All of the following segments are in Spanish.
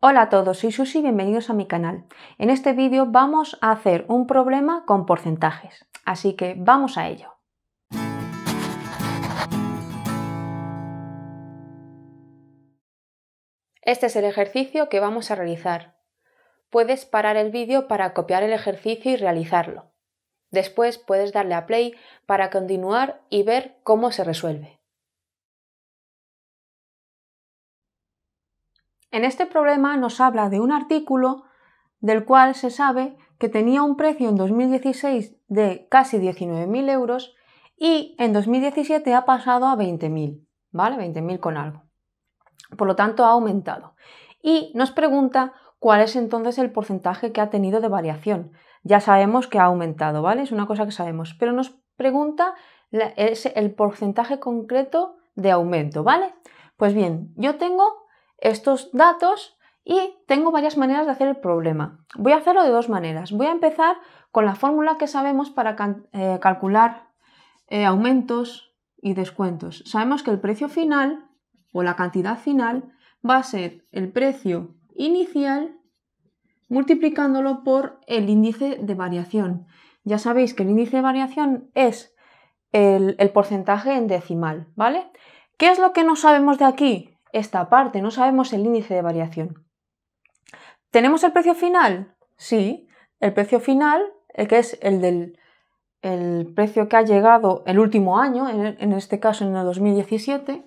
Hola a todos, soy Susi y bienvenidos a mi canal. En este vídeo vamos a hacer un problema con porcentajes, así que vamos a ello. Este es el ejercicio que vamos a realizar. Puedes parar el vídeo para copiar el ejercicio y realizarlo. Después puedes darle a play para continuar y ver cómo se resuelve. En este problema nos habla de un artículo del cual se sabe que tenía un precio en 2016 de casi 19.000 euros y en 2017 ha pasado a 20.000, ¿vale? 20.000 con algo. Por lo tanto, ha aumentado. Y nos pregunta cuál es entonces el porcentaje que ha tenido de variación. Ya sabemos que ha aumentado, ¿vale? Es una cosa que sabemos, pero nos pregunta el porcentaje concreto de aumento, ¿vale? Pues bien, yo tengo estos datos y tengo varias maneras de hacer el problema. Voy a hacerlo de dos maneras. Voy a empezar con la fórmula que sabemos para eh, calcular eh, aumentos y descuentos. Sabemos que el precio final o la cantidad final va a ser el precio inicial multiplicándolo por el índice de variación. Ya sabéis que el índice de variación es el, el porcentaje en decimal, ¿vale? ¿Qué es lo que no sabemos de aquí? esta parte, no sabemos el índice de variación. ¿Tenemos el precio final? Sí, el precio final, eh, que es el del el precio que ha llegado el último año, en, este caso en el 2017,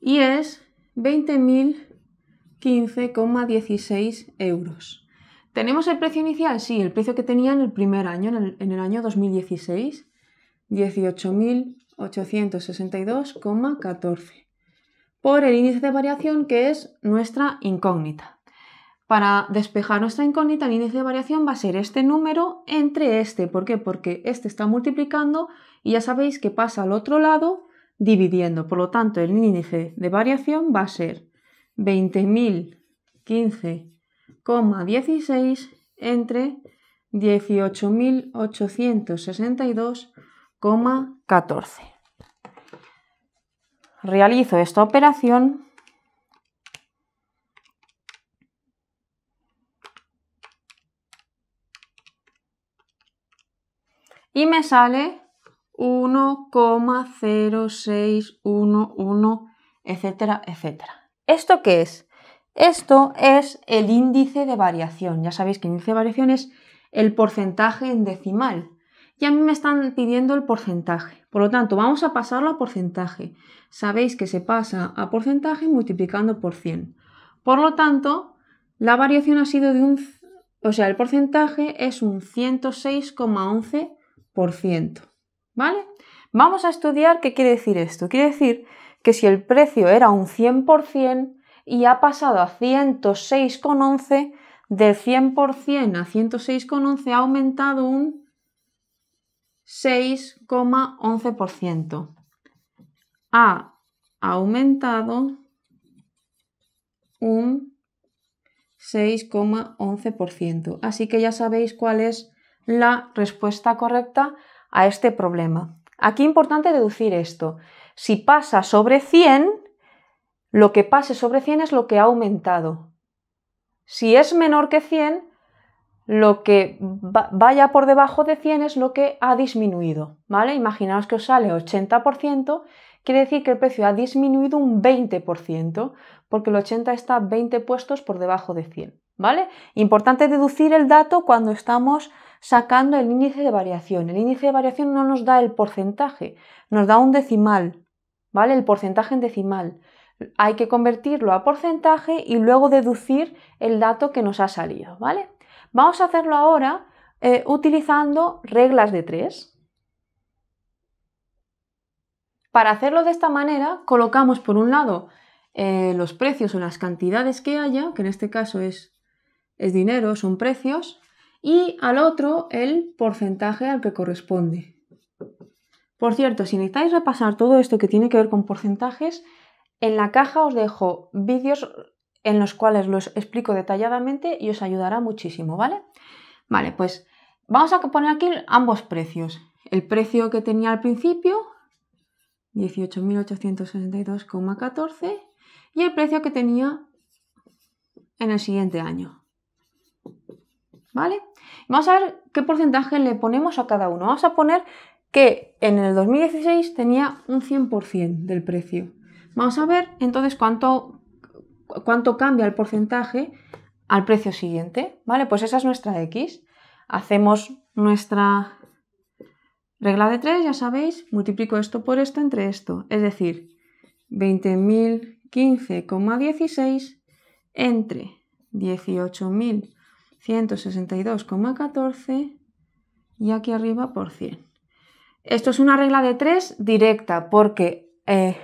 y es 20.015,16 euros. ¿Tenemos el precio inicial? Sí, el precio que tenía en el primer año, en el, en el año 2016, 18.862,14 por el índice de variación que es nuestra incógnita. Para despejar nuestra incógnita, el índice de variación va a ser este número entre este. ¿Por qué? Porque este está multiplicando y ya sabéis que pasa al otro lado dividiendo. Por lo tanto, el índice de variación va a ser 20.015,16 entre 18.862,14 realizo esta operación y me sale 1,0611, etcétera, etcétera. ¿Esto qué es? Esto es el índice de variación. Ya sabéis que el índice de variación es el porcentaje en decimal y a mí me están pidiendo el porcentaje. Por lo tanto, vamos a pasarlo a porcentaje. Sabéis que se pasa a porcentaje multiplicando por 100. Por lo tanto, la variación ha sido de un... O sea, el porcentaje es un 106,11%. ¿Vale? Vamos a estudiar qué quiere decir esto. Quiere decir que si el precio era un 100% y ha pasado a 106,11, del 100% a 106,11 ha aumentado un 6,11%. Ha aumentado un 6,11%. Así que ya sabéis cuál es la respuesta correcta a este problema. Aquí importante deducir esto. Si pasa sobre 100, lo que pase sobre 100 es lo que ha aumentado. Si es menor que 100, lo que vaya por debajo de 100 es lo que ha disminuido, ¿vale? Imaginaos que os sale 80%, quiere decir que el precio ha disminuido un 20%, porque el 80 está 20 puestos por debajo de 100, ¿vale? Importante deducir el dato cuando estamos sacando el índice de variación. El índice de variación no nos da el porcentaje, nos da un decimal, ¿vale? El porcentaje en decimal. Hay que convertirlo a porcentaje y luego deducir el dato que nos ha salido, ¿vale? Vamos a hacerlo ahora eh, utilizando reglas de tres. Para hacerlo de esta manera, colocamos por un lado eh, los precios o las cantidades que haya, que en este caso es, es dinero, son precios, y al otro el porcentaje al que corresponde. Por cierto, si necesitáis repasar todo esto que tiene que ver con porcentajes, en la caja os dejo vídeos en los cuales los explico detalladamente y os ayudará muchísimo, ¿vale? Vale, pues vamos a poner aquí ambos precios. El precio que tenía al principio, 18.862,14, y el precio que tenía en el siguiente año. ¿Vale? Vamos a ver qué porcentaje le ponemos a cada uno. Vamos a poner que en el 2016 tenía un 100% del precio. Vamos a ver entonces cuánto cuánto cambia el porcentaje al precio siguiente, ¿vale? Pues esa es nuestra X. Hacemos nuestra regla de 3, ya sabéis, multiplico esto por esto entre esto, es decir, 20.015,16 entre 18.162,14 y aquí arriba por 100. Esto es una regla de 3 directa porque eh,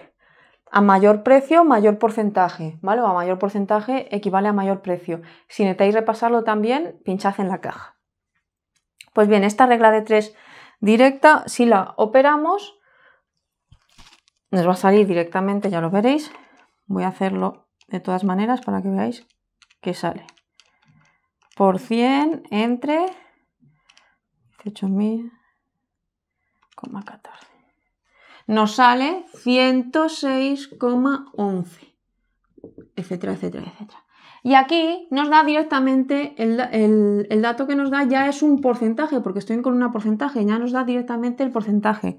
a mayor precio, mayor porcentaje, ¿vale? a mayor porcentaje equivale a mayor precio. Si necesitáis repasarlo también, pinchad en la caja. Pues bien, esta regla de 3 directa, si la operamos, nos va a salir directamente, ya lo veréis. Voy a hacerlo de todas maneras para que veáis que sale. Por 100 entre 18.000,14 nos sale 106,11, etcétera, etcétera, etcétera. Y aquí nos da directamente, el, dato que nos da ya es un porcentaje, porque estoy con una porcentaje, ya nos da directamente el porcentaje,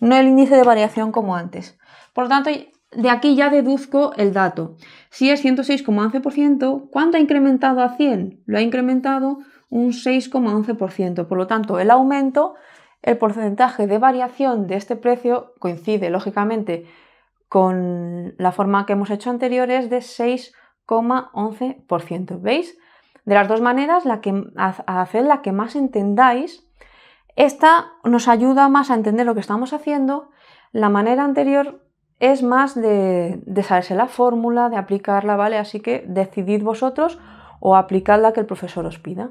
no el índice de variación como antes. Por lo tanto, de aquí ya deduzco el dato. Si es 106,11%, ¿cuánto ha incrementado a 100? Lo ha incrementado un 6,11%. Por lo tanto, el aumento el porcentaje de variación de este precio coincide, lógicamente, con la forma que hemos hecho anteriores de 6,11%. ¿Veis? De las dos maneras, la que, hacer la que más entendáis. Esta nos ayuda más a entender lo que estamos haciendo. La manera anterior es más de, saberse la fórmula, de aplicarla, ¿vale? Así que decidid vosotros o aplicad la que el profesor os pida.